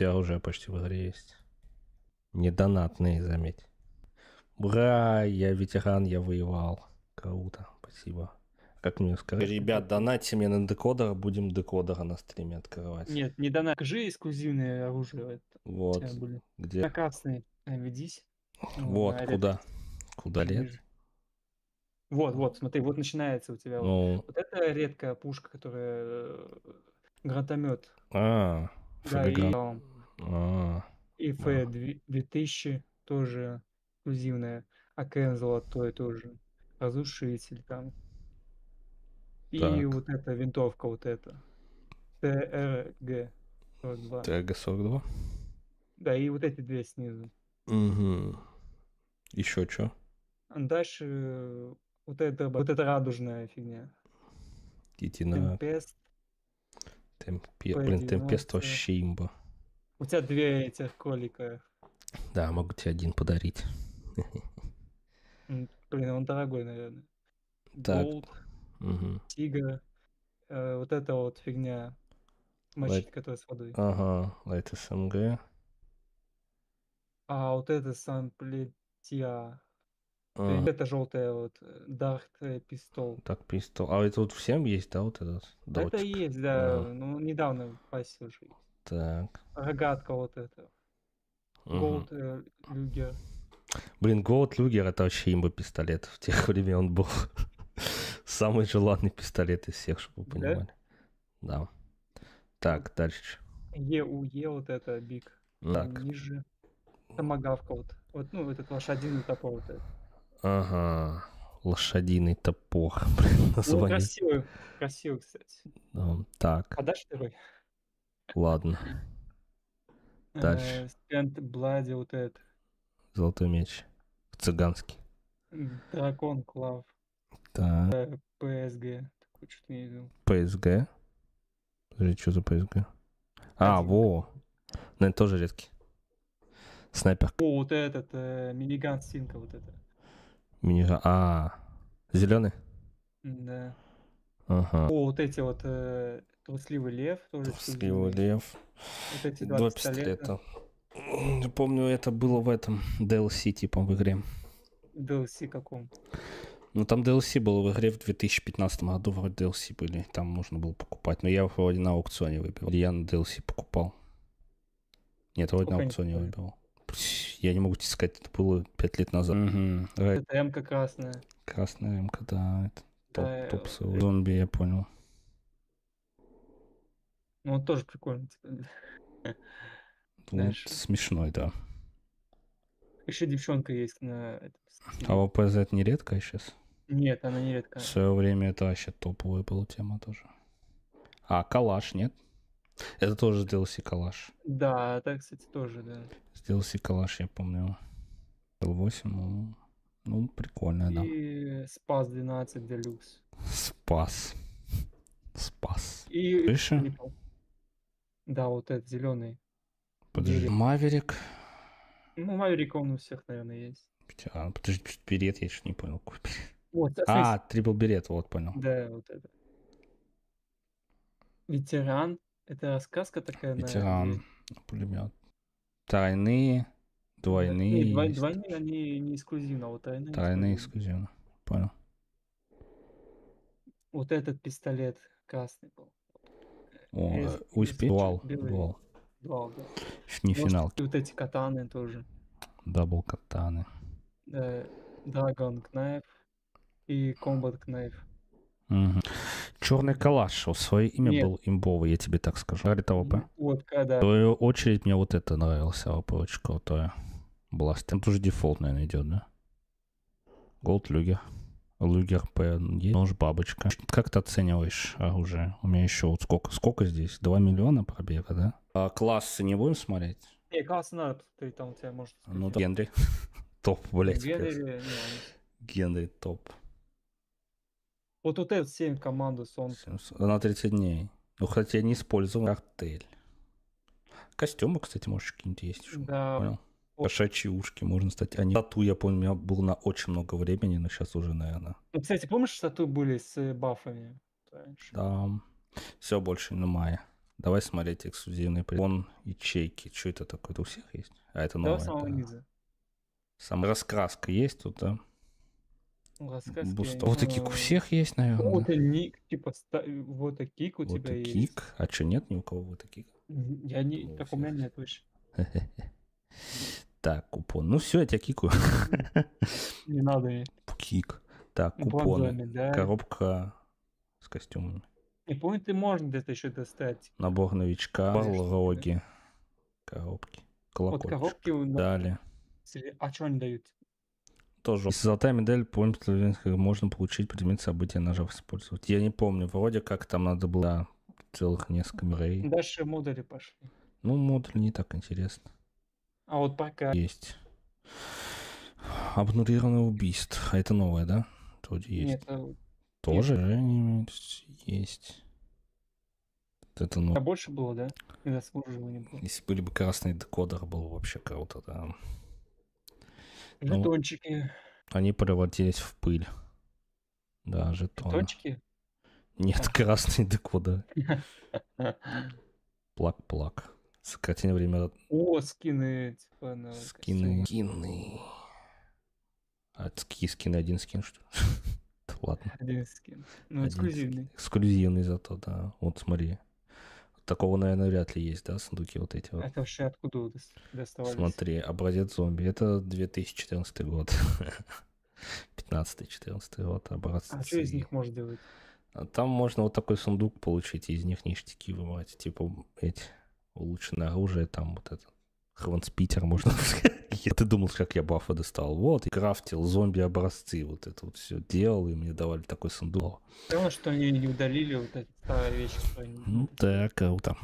вся уже почти в игре есть. Не донатные, заметь. Бра, я ветеран, я воевал. Круто, спасибо. Как мне сказать? Ребят, донатьте мне на декодера, будем декодера на стриме открывать. Нет, не донат, Кажи эксклюзивное оружие. Вот, где? Э, ну, на красный, ведись. Вот, а, куда? Ряд. Куда лет? Вот, вот, смотри, вот начинается у тебя. Ну... Вот, вот это редкая пушка, которая э, гранатомет. А, да, и... А, И да. F2000 тоже эксклюзивная. АКМ золотой тоже. Разрушитель там. И Так. вот эта винтовка вот эта. ТРГ 42. ТГ-42. Да, и вот эти две снизу. Угу. Еще что? А дальше вот это, вот эта радужная фигня. Идти на Темпест, Темпе... блин, Темпест P90. вообще имба. У тебя две этих колика. Да, могу тебе один подарить. Блин, он дорогой, наверное. Так. Болт, угу. Тигр, э, вот эта вот фигня. Мочить, Лай... которая с водой. Ага, лайт СМГ. Эм а вот а. это самплетия. А. Это желтая вот Дарт э, пистол. Так, пистол. А это вот всем есть, да, вот этот? Да, это есть, да. А. Ну, недавно пасть уже есть. Так. Рогатка вот эта. Голд угу. Люгер. Блин, Голд Люгер это вообще имба пистолет. В тех времен был самый желанный пистолет из всех, чтобы вы понимали. Да. Так, дальше. ЕУЕ вот это биг. Так. Ниже. Томагавка вот. Вот, ну, этот лошадиный топор вот этот. Ага. Лошадиный топор. Блин, ну, название. Ну, красивый. Красивый, кстати. Так. Подашь второй? Ладно. Э, Дальше. Сент Блади, вот это. Золотой меч. Цыганский. Дракон Клав. Да. Э, ПСГ. Что-то не видел. ПСГ? Подожди, что за ПСГ? А, во. Но ну, это тоже редкий. Снайпер. О, вот этот, э, миниган Синка, вот это. Миниган, а, зеленый? Да. Ага. О, вот эти вот э, Трусливый лев тоже. Трусливый лев. Вот эти два, два пистолета. пистолета. Помню, это было в этом DLC, типа, в игре. DLC каком? Ну, там DLC было в игре в 2015 году, вроде DLC были, там можно было покупать. Но я вроде на аукционе выбил. Я на DLC покупал. Нет, вроде на аукционе выбил. Я не могу тебе сказать, это было 5 лет назад. Угу. Это МК красная. Красная МК, да. Это да, топ, топ э, зомби, я понял. Ну, он тоже прикольный. Типа, ну, Знаешь? Смешной, да. Еще девчонка есть на этом. А ВПЗ это не редкая сейчас? Нет, она не редкая. В свое время это вообще топовая была тема тоже. А, калаш, нет? Это тоже DLC калаш. Да, это, кстати, тоже, да. Сделался калаш, я помню. L8, ну, ну прикольно, да. И Спас 12 Делюкс. Спас. Спас. И... Крыша? Да, вот этот зеленый. Подожди, Берет. Маверик. Ну, Маверик, он у всех, наверное, есть. А, подожди, берет, я еще не понял. Вот, а, трипл берет, вот понял. Да, вот это. Ветеран. Это рассказка такая, Ветеран, наверное. пулемет. Тайные, двойные. Не, двой, двойные, они не эксклюзивно, вот тайные. Тайные эксклюзивно, понял. Вот этот пистолет красный был. О, успел Успе... Дуал. Дуал. Дуал, да. Не Может, финал. Вот эти катаны тоже. Дабл катаны. Да, Дагон Кнайф и Комбат Кнайф. Угу. Черный калаш, свое имя Нет. был имбовый, я тебе так скажу. Говорит АВП. Вот когда. В твою очередь мне вот это нравилось, АВП очень крутое. Бласт. Там тоже дефолт, наверное, идет, да? Голд Люгер. Люгер П, нож бабочка. Как ты оцениваешь а, уже? У меня еще вот сколько? Сколько здесь? 2 миллиона пробега, да? А классы не будем смотреть? Не, классы надо, ты там у тебя может... Ну, да. Генри. топ, блядь. Генри, Генри топ. Вот тут вот 7 команды солнца. На 30 дней. Ну, хотя я не использовал Артель. Костюмы, кстати, может, какие-нибудь есть. Да. Понял? Кошачьи ушки, можно стать. Они а тату, я помню, у меня было на очень много времени, но сейчас уже, наверное. Ну, кстати, помнишь, тату были с э, бафами? Раньше? Да. Все больше на мае. Давай смотреть эксклюзивный прикон ячейки. Что это такое? Это у всех есть? А это новое. Да, Сам раскраска есть тут, да? Ну, раскраски. Буста. Вот такие у всех есть, наверное. Вот и ник, типа, ста... вот и кик у вот тебя есть. Кик? А что, нет ни у кого вот таких Я не, так у меня нет выше. Так, купон. Ну все, я тебя кикаю. Не надо. Кик. Так, купон. Коробка с костюмами. И поинты можно где-то еще достать. Набор новичка, роги, коробки, колокольчик. Вот коробки Далее. А что они дают? Тоже. Золотая медаль, помню, можно получить предмет события, нажав использовать. Я не помню, вроде как там надо было целых несколько мирей. Дальше модули пошли. Ну, модуль не так интересно. А вот пока... Есть. Обнурированное убийство. А это новое, да? Вроде есть. Нет, это... Тоже нет. есть. Это, ну... А больше было, да? И было. Если были бы красный декодер был вообще круто, да. Ну, Жетончики. Ну, они превратились в пыль. Да, жетоны. Жетончики? Нет, а. красный декодер. декодеры. Плак-плак. Сократение время... О, скины, типа, на Скины. Скины. А ски скины? Один скин, что ли? Ладно. Один скин. Ну, эксклюзивный. Эксклюзивный зато, да. Вот смотри. Такого, наверное, вряд ли есть, да, сундуки вот эти вот. Это вообще откуда доставались? Смотри, образец зомби. Это 2014 год. 15-14 год образцы. А что из них можно делать? А там можно вот такой сундук получить, и из них ништяки вымывать, типа эти улучшенное оружие, там вот это, Хронспитер, можно сказать. ты думал, как я бафы достал. Вот, и крафтил зомби-образцы, вот это вот все делал, и мне давали такой сундук. Понял, что они не удалили вот эти старые вещи. Они... Ну, а вот там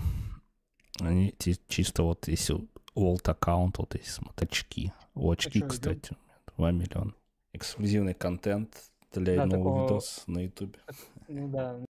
Они чисто вот, если old аккаунт, вот эти смотреть очки. О, очки, а кстати, идем? 2 миллиона. Эксклюзивный контент для да, нового такого... видоса на ютубе. Ну да,